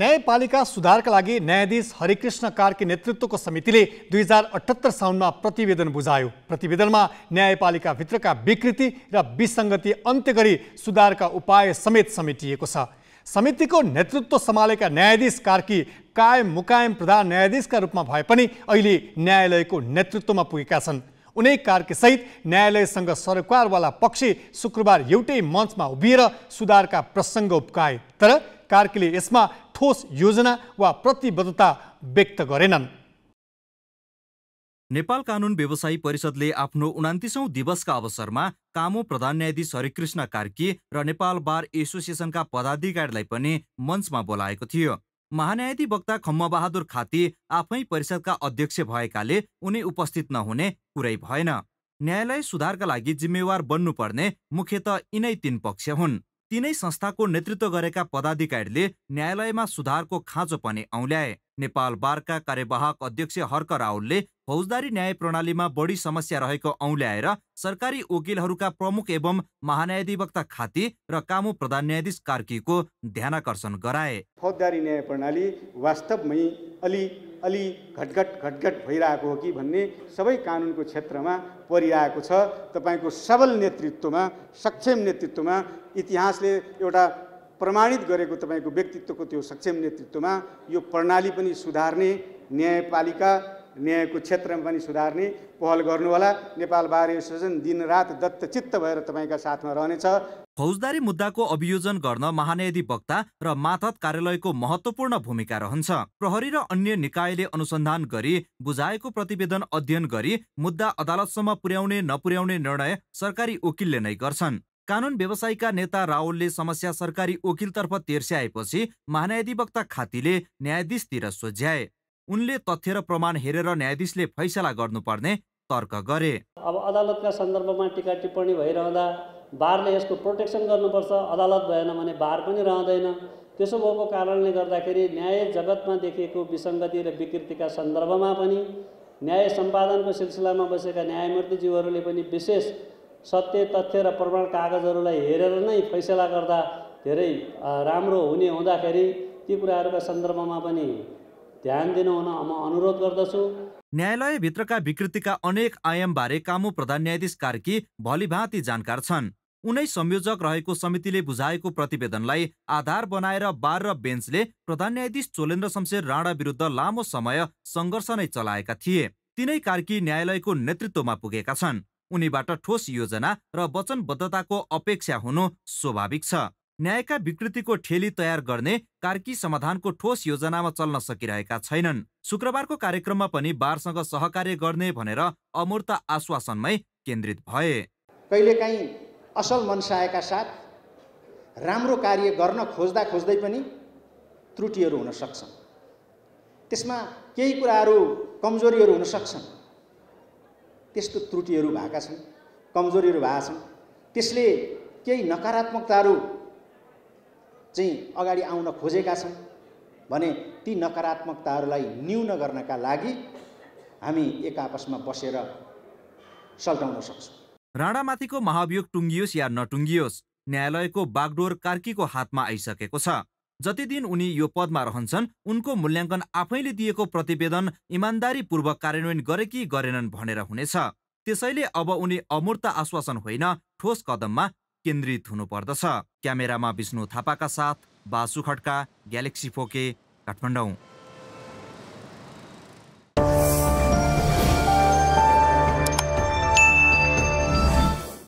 न्यायपालिका सुधारका लागि न्यायाधीश हरिकृष्ण कार्की नेतृत्वको समितिले दुई हजार अठहत्तर साउनमा प्रतिवेदन बुझायो प्रतिवेदनमा न्यायपालिकाभित्रका विकृति र विसङ्गति अन्त्य गरी सुधारका उपाय समेत समेटिएको छ समितिको नेतृत्व सम्हालेका न्यायाधीश कार्की कायम मुकायम प्रधान न्यायाधीशका रूपमा भए पनि अहिले न्यायालयको नेतृत्वमा पुगेका छन् उनै कार्कीसहित न्यायालयसँग सरकारवाला पक्षी शुक्रबार एउटै मञ्चमा उभिएर सुधारका प्रसङ्ग उप्काए तर कार्कीले यसमा ठोस योजना वा प्रतिबद्धता व्यक्त गरेनन् नेपाल कानुन व्यवसायी परिषदले आफ्नो उनातिसौँ दिवसका अवसरमा कामो प्रधान न्यायाधीश हरिकृष्ण कार्की र नेपाल बार एसोसिएसनका पदाधिकारीलाई पनि मञ्चमा बोलाएको थियो महान्यायाधिवक्ता खम्मबहादुर खाती आफै परिषदका अध्यक्ष भएकाले उनी उपस्थित नहुने कुरै भएन न्यायालय सुधारका लागि जिम्मेवार बन्नुपर्ने मुख्यत यिनै तीन पक्ष हुन् तिनै संस्थाको नेतृत्व गरेका पदाधिकारीले न्यायालयमा सुधारको खाँचो पनि औल्याए नेपाल बारका कार्यवाहक अध्यक्ष हर्क राहुलले फौजदारी न्याय प्रणालीमा बढी समस्या रहेको औँल्याएर सरकारी वकिलहरूका प्रमुख एवं महान्यायाधिवक्ता खाती र कामु प्रधान न्यायाधीश कार्कीको ध्यानकर्षण गराए फौजदारी न्याय प्रणाली वास्तवमै अलि अलि घटघट घटघट भइरहेको हो कि भन्ने सबै कानुनको क्षेत्रमा परिरहेको छ तपाईँको सबल नेतृत्वमा सक्षम नेतृत्वमा इतिहासले एउटा प्रमाणित गरेको तपाईँको व्यक्तित्वको त्यो सक्षम नेतृत्वमा यो प्रणाली पनि सुधार्ने न्यायपालिका न्यायको क्षेत्रमा पनि सुधार्ने पहल गर्नुहोला नेपाल बार एसोसिएसन दिनरात दत्तचित्त भएर तपाईँका साथमा रहनेछ फौजदारी मुद्दाको अभियोजन गर्न महान्यायाधिवक्ता र माथत कार्यालयको महत्त्वपूर्ण भूमिका रहन्छ प्रहरी र अन्य निकायले अनुसन्धान गरी बुझाएको प्रतिवेदन अध्ययन गरी मुद्दा अदालतसम्म पुर्याउने नपुर्याउने निर्णय सरकारी वकिलले नै गर्छन् कानुन व्यवसायीका नेता रावलले समस्या सरकारी वकिलतर्फ तेर्स्याएपछि महान्यायाधिवक्ता खातीले न्यायाधीशतिर सोझ्याए उनले तथ्य र प्रमाण हेरेर न्यायाधीशले फैसला गर्नुपर्ने तर्क गरे अब अदालतका सन्दर्भमा टिका टिप्पणी भइरहँदा बारले यसको प्रोटेक्सन गर्नुपर्छ अदालत भएन भने बार पनि रहँदैन त्यसो भएको कारणले गर्दाखेरि न्याय जगतमा देखिएको विसङ्गति र विकृतिका सन्दर्भमा पनि न्याय सम्पादनको सिलसिलामा बसेका न्यायमूर्तिज्यूहरूले पनि विशेष सत्य तथ्य र प्रमाण कागजहरूलाई हेरेर नै फैसला गर्दा धेरै राम्रो हुने हुँदाखेरि ती कुराहरूका सन्दर्भमा पनि ध्यान दिनुहुन म अनुरोध गर्दछु न्यायालयभित्रका विकृतिका अनेक आयामबारे कामु प्रधान न्यायाधीश कार्की भलिभाँती जानकार छन् उनै संयोजक रहेको समितिले बुझाएको प्रतिवेदनलाई आधार बनाएर बार र बेन्चले प्रधान न्यायाधीश चोलेन्द्र शमशेर राणा विरुद्ध लामो समय सङ्घर्ष नै चलाएका थिए तिनै कार्की न्यायालयको नेतृत्वमा पुगेका छन् उनीबाट ठोस योजना र वचनबद्धताको अपेक्षा हुनु स्वाभाविक छ न्यायका विकृतिको ठेली तयार गर्ने कार्की समाधानको ठोस योजनामा चल्न सकिरहेका छैनन् शुक्रबारको कार्यक्रममा पनि बारसँग सहकार्य गर्ने भनेर अमूर्त आश्वासनमै केन्द्रित भए कहिलेकाहीँ असल मनसाएका साथ राम्रो कार्य गर्न खोज्दा खोज्दै पनि त्रुटिहरू हुन सक्छन् त्यसमा केही कुराहरू कमजोरीहरू हुन सक्छन् त्यस्तो त्रुटिहरू भएका छन् कमजोरीहरू भएका छन् त्यसले केही नकारात्मकताहरू चाहिँ अगाडि आउन खोजेका छन् भने ती नकारात्मकताहरूलाई न्यून गर्नका लागि हामी एक आपसमा बसेर सल्टाउन सक्छौँ राणामाथिको महाभियोग टुङ्गियोस् या नटुङ्गियोस् न्यायालयको बागडोर कार्कीको हातमा आइसकेको छ जति दिन उनी यो पदमा रहन्छन् उनको मूल्याङ्कन आफैले दिएको प्रतिवेदन इमान्दारीपूर्वक कार्यान्वयन गरे कि गरेनन् भनेर हुनेछ त्यसैले अब उनी अमूर्त आश्वासन होइन ठोस कदममा केन्द्रित हुनुपर्दछ क्यामेरामा विष्णु थापाका साथ बासु खड्का ग्यालेक्सी फोके काठमाडौँ